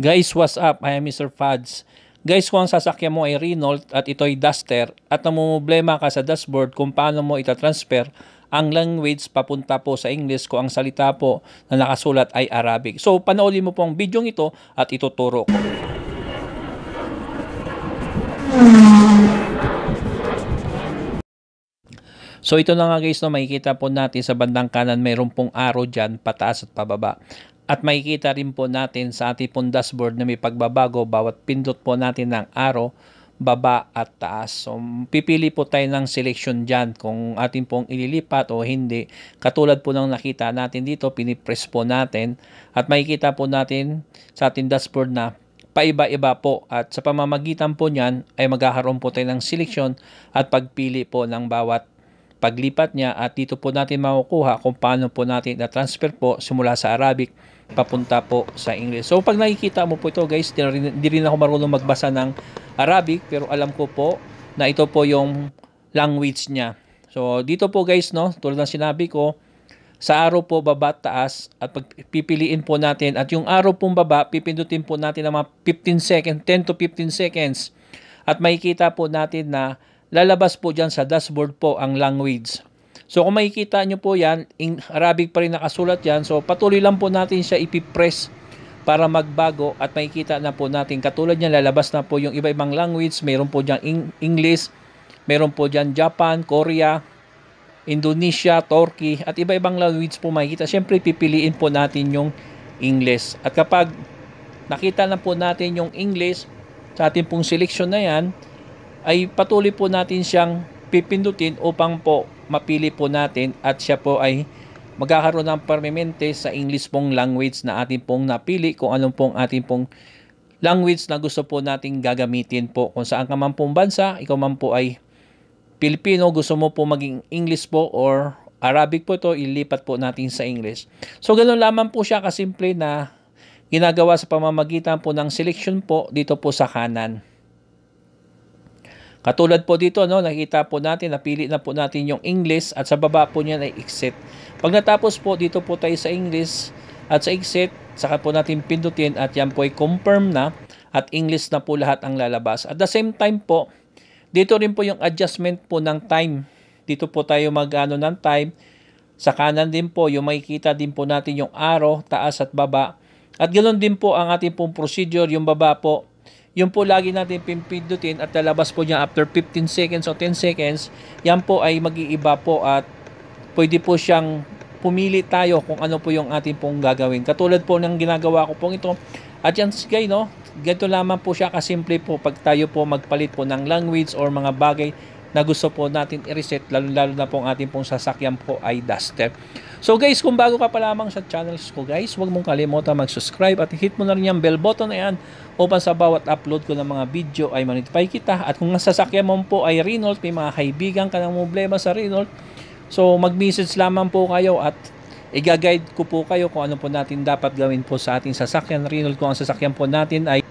Guys, what's up? I am Mr. Fads. Guys, kung ang sasakyan mo ay Renault at ito'y Duster at namumblema ka sa dashboard kung paano mo itatransfer ang language papunta po sa English kung ang salita po na nakasulat ay Arabic. So, panoorin mo po ang video ito at ituturo ko. So ito na nga guys, no, makikita po natin sa bandang kanan mayroon pong arrow dyan, pataas at pababa. At makikita rin po natin sa ating pong dashboard na may pagbabago bawat pindot po natin ng arrow baba at taas. So, pipili po tayo ng selection dyan kung atin pong ililipat o hindi. Katulad po ng nakita natin dito, pinipress po natin at makikita po natin sa ating dashboard na paiba-iba po at sa pamamagitan po niyan ay magkakaroon po tayo ng selection at pagpili po ng bawat paglipat niya at dito po natin makukuha kung paano po natin na-transfer po simula sa Arabic papunta po sa English. So pag nakikita mo po ito guys, di rin, di rin ako marunong magbasa ng Arabic pero alam ko po na ito po yung language niya. So dito po guys no, tulad ng sinabi ko, sa araw po baba taas at pipiliin po natin at yung araw pong baba pipindutin po natin ng mga 15 seconds, 10 to 15 seconds at makikita po natin na lalabas po dyan sa dashboard po ang language. So kung makikita nyo po yan, in Arabic pa rin nakasulat yan. So patuloy lang po natin siya ipipress para magbago at makikita na po natin. Katulad niyan, lalabas na po yung iba-ibang language. Meron po dyan English, meron po dyan Japan, Korea, Indonesia, Turkey, at iba-ibang language po makikita. Siyempre, pipiliin po natin yung English. At kapag nakita na po natin yung English sa ating pong selection na yan, ay patuloy po natin siyang pipindutin upang po mapili po natin at siya po ay magkakaroon ng permanente sa English pong language na atin pong napili kung anong pong atin pong language na gusto po nating gagamitin po kung saan ka man pong bansa, ikaw man po ay Pilipino, gusto mo po maging English po or Arabic po to ilipat po natin sa English. So ganoon lamang po siya kasimple na ginagawa sa pamamagitan po ng selection po dito po sa kanan. Katulad po dito, no, nakita po natin, napili na po natin yung English at sa baba po niyan ay exit. Pag natapos po, dito po tayo sa English at sa exit, saka po natin pindutin at yan po ay confirm na at English na po lahat ang lalabas. At the same time po, dito rin po yung adjustment po ng time. Dito po tayo mag-ano ng time. Sa kanan din po, yung makikita din po natin yung arrow, taas at baba. At ganoon din po ang ating pong procedure, yung baba po, yun po lagi natin pimpindutin at lalabas po niya after 15 seconds o 10 seconds. Yan po ay mag-iiba po at pwede po siyang pumili tayo kung ano po yung ating pong gagawin. Katulad po ng ginagawa ko pong ito. At yan guys, no? Ganito lamang po siya kasimple po pag tayo po magpalit po ng language or mga bagay na gusto po natin i-reset lalo-lalo na po ang ating pong sasakyan po ay duster. So guys, kung bago ka pa lamang sa channels ko guys, huwag mong kalimutan mag-subscribe at hit mo na rin yung bell button na yan upang sa bawat upload ko ng mga video ay manitipay kita. At kung sasakyan mo po ay Renault, may mga kaibigan ka ng problema sa Renault, so mag-message lamang po kayo at i-guide ko po kayo kung ano po natin dapat gawin po sa ating sasakyan. Renault, kung ang sasakyan po natin ay